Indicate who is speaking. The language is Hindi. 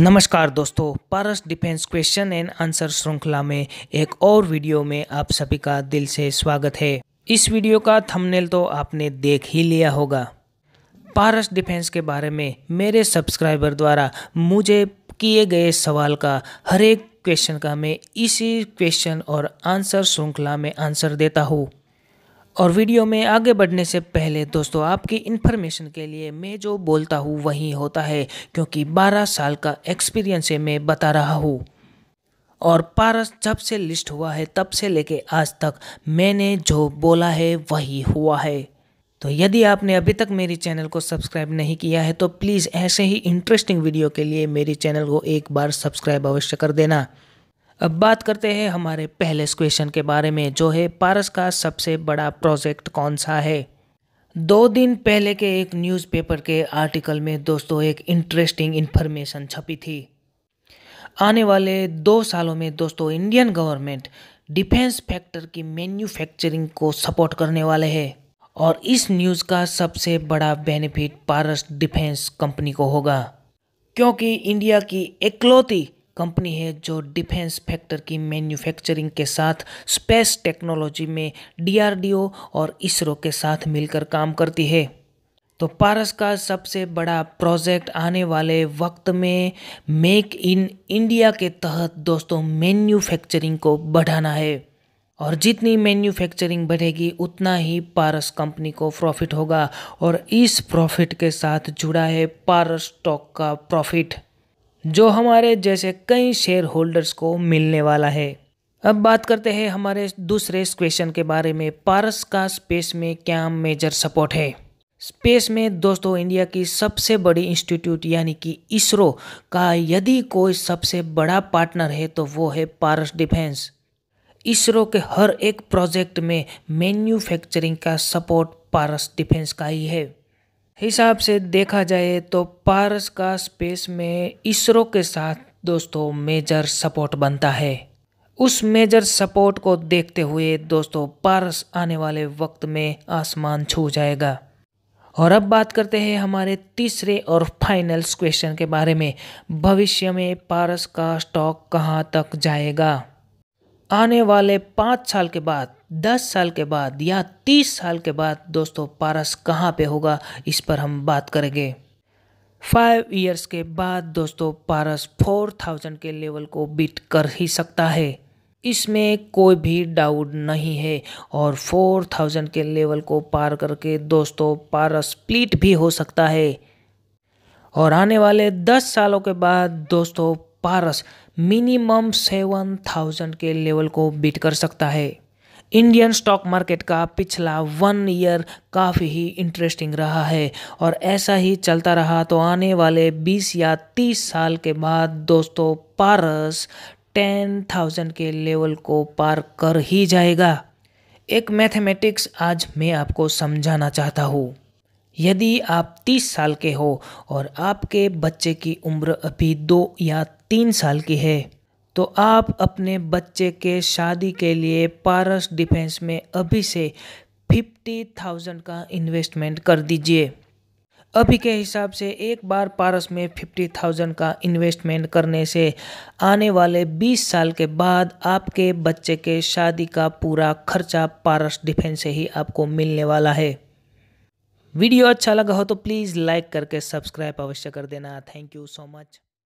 Speaker 1: नमस्कार दोस्तों Paras defence question and answer श्रृंखला में एक और वीडियो में आप सभी का दिल से स्वागत है इस वीडियो का थंबनेल तो आपने देख ही लिया होगा पारस डिफेंस के बारे में मेरे सब्सक्राइबर द्वारा मुझे किए गए सवाल का हर एक क्वेश्चन का मैं इसी क्वेश्चन और आंसर श्रृंखला में आंसर देता हूँ और वीडियो में आगे बढ़ने से पहले दोस्तों आपकी इन्फॉर्मेशन के लिए मैं जो बोलता हूँ वही होता है क्योंकि 12 साल का एक्सपीरियंस है मैं बता रहा हूँ और पारस जब से लिस्ट हुआ है तब से लेके आज तक मैंने जो बोला है वही हुआ है तो यदि आपने अभी तक मेरी चैनल को सब्सक्राइब नहीं किया है तो प्लीज़ ऐसे ही इंटरेस्टिंग वीडियो के लिए मेरी चैनल को एक बार सब्सक्राइब अवश्य कर देना अब बात करते हैं हमारे पहले क्वेश्चन के बारे में जो है पारस का सबसे बड़ा प्रोजेक्ट कौन सा है दो दिन पहले के एक न्यूज़पेपर के आर्टिकल में दोस्तों एक इंटरेस्टिंग इन्फॉर्मेशन छपी थी आने वाले दो सालों में दोस्तों इंडियन गवर्नमेंट डिफेंस फैक्टर की मैन्युफैक्चरिंग को सपोर्ट करने वाले हैं और इस न्यूज़ का सबसे बड़ा बेनिफिट पारस डिफेंस कंपनी को होगा क्योंकि इंडिया की एकलौती कंपनी है जो डिफेंस फैक्टर की मैन्युफैक्चरिंग के साथ स्पेस टेक्नोलॉजी में डीआरडीओ और इसरो के साथ मिलकर काम करती है तो पारस का सबसे बड़ा प्रोजेक्ट आने वाले वक्त में मेक इन इंडिया के तहत दोस्तों मैन्युफैक्चरिंग को बढ़ाना है और जितनी मैन्युफैक्चरिंग बढ़ेगी उतना ही पारस कंपनी को प्रॉफिट होगा और इस प्रॉफिट के साथ जुड़ा है पारस स्टॉक का प्रॉफिट जो हमारे जैसे कई शेयर होल्डर्स को मिलने वाला है अब बात करते हैं हमारे दूसरे क्वेश्चन के बारे में पारस का स्पेस में क्या मेजर सपोर्ट है स्पेस में दोस्तों इंडिया की सबसे बड़ी इंस्टीट्यूट यानी कि इसरो का यदि कोई सबसे बड़ा पार्टनर है तो वो है पारस डिफेंस इसरो के हर एक प्रोजेक्ट में मैन्युफैक्चरिंग का सपोर्ट पारस डिफेंस का ही है हिसाब से देखा जाए तो पारस का स्पेस में इसरो के साथ दोस्तों मेजर सपोर्ट बनता है उस मेजर सपोर्ट को देखते हुए दोस्तों पारस आने वाले वक्त में आसमान छू जाएगा और अब बात करते हैं हमारे तीसरे और फाइनल्स क्वेश्चन के बारे में भविष्य में पारस का स्टॉक कहाँ तक जाएगा आने वाले पाँच साल के बाद दस साल के बाद या तीस साल के बाद दोस्तों पारस कहाँ पे होगा इस पर हम बात करेंगे फाइव ईयर्स के बाद दोस्तों पारस फोर थाउजेंड के लेवल को बीट कर ही सकता है इसमें कोई भी डाउट नहीं है और फोर थाउजेंड के लेवल को पार करके दोस्तों पारस स्प्लिट भी हो सकता है और आने वाले दस सालों के बाद दोस्तों पारस मिनिमम सेवन थाउजेंड के लेवल को बीट कर सकता है इंडियन स्टॉक मार्केट का पिछला वन ईयर काफ़ी ही इंटरेस्टिंग रहा है और ऐसा ही चलता रहा तो आने वाले बीस या तीस साल के बाद दोस्तों पारस टेन थाउजेंड के लेवल को पार कर ही जाएगा एक मैथमेटिक्स आज मैं आपको समझाना चाहता हूँ यदि आप 30 साल के हो और आपके बच्चे की उम्र अभी दो या तीन साल की है तो आप अपने बच्चे के शादी के लिए पारस डिफेंस में अभी से फिफ्टी थाउजेंड का इन्वेस्टमेंट कर दीजिए अभी के हिसाब से एक बार पारस में फिफ्टी थाउजेंड का इन्वेस्टमेंट करने से आने वाले बीस साल के बाद आपके बच्चे के शादी का पूरा खर्चा पारस डिफेंस से ही आपको मिलने वाला है वीडियो अच्छा लगा हो तो प्लीज़ लाइक करके सब्सक्राइब अवश्य कर देना थैंक यू सो मच